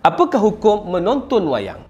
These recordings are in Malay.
Apakah hukum menonton wayang?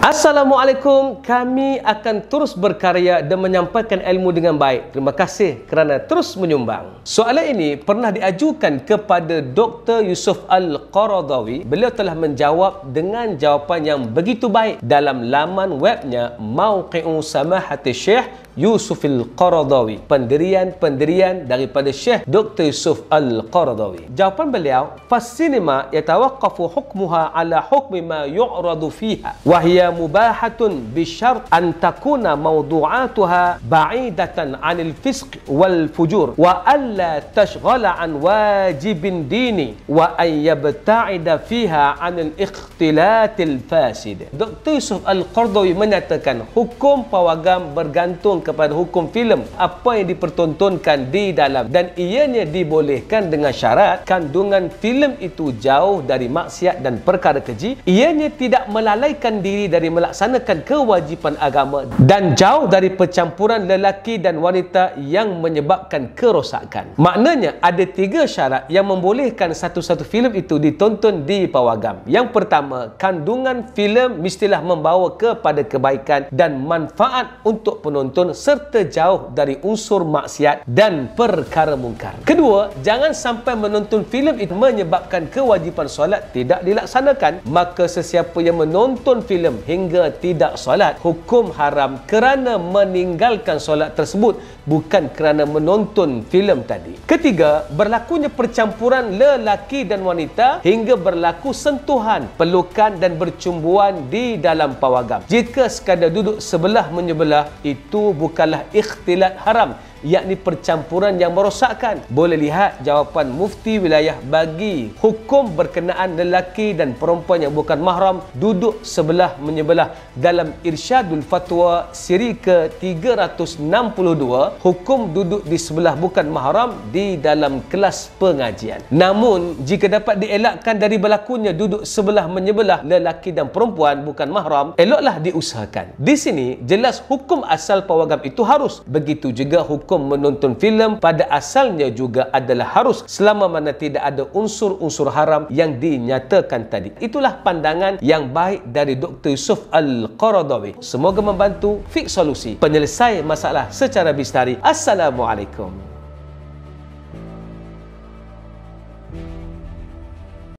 Assalamualaikum, kami akan terus berkarya dan menyampaikan ilmu dengan baik. Terima kasih kerana terus menyumbang. Soalan ini pernah diajukan kepada Dr. Yusuf Al-Qaradawi. Beliau telah menjawab dengan jawapan yang begitu baik dalam laman webnya Mauqi'u Samahati Syekh Yusuf Al Qaradawi pendirian-pendirian daripada Syekh Dr. Yusuf Al-Qaradawi jawapan beliau fasinima yatawakafu hukmuha ala hukmi ma yu'radu fiha wahia mubahatun bisyarat an takuna mawdu'atuha ba'idatan anil fisq wal fujur wa alla tashghala an wajibin dini wa an yabta'ida fiha anil ikhtilatil fasid Dr. Yusuf Al-Qaradawi menyatakan hukum pawagam bergantung kepada hukum filem apa yang dipertontonkan di dalam dan ianya dibolehkan dengan syarat kandungan filem itu jauh dari maksiat dan perkara keji ianya tidak melalaikan diri dari melaksanakan kewajipan agama dan jauh dari pencampuran lelaki dan wanita yang menyebabkan kerosakan maknanya ada tiga syarat yang membolehkan satu-satu filem itu ditonton di pawagam yang pertama kandungan filem mestilah membawa kepada kebaikan dan manfaat untuk penonton serta jauh dari unsur maksiat dan perkara mungkar. Kedua, jangan sampai menonton filem itu menyebabkan kewajipan solat tidak dilaksanakan, maka sesiapa yang menonton filem hingga tidak solat, hukum haram kerana meninggalkan solat tersebut bukan kerana menonton filem tadi. Ketiga, berlakunya percampuran lelaki dan wanita hingga berlaku sentuhan, pelukan dan bercumbuan di dalam pawagam. Jika sekadar duduk sebelah menyebelah, itu بكله اختلال هرم yakni percampuran yang merosakkan. Boleh lihat jawapan mufti wilayah bagi hukum berkenaan lelaki dan perempuan yang bukan mahram duduk sebelah menyebelah dalam Irsyadul Fatwa siri ke-362 hukum duduk di sebelah bukan mahram di dalam kelas pengajian. Namun, jika dapat dielakkan dari berlakunya duduk sebelah menyebelah lelaki dan perempuan bukan mahram, eloklah diusahakan. Di sini, jelas hukum asal pawagam itu harus. Begitu juga hukum hukum menonton filem pada asalnya juga adalah harus selama mana tidak ada unsur-unsur haram yang dinyatakan tadi. Itulah pandangan yang baik dari Dr. Yusuf Al-Qaradawi. Semoga membantu fik solusi penyelesaian masalah secara bistari. Assalamualaikum.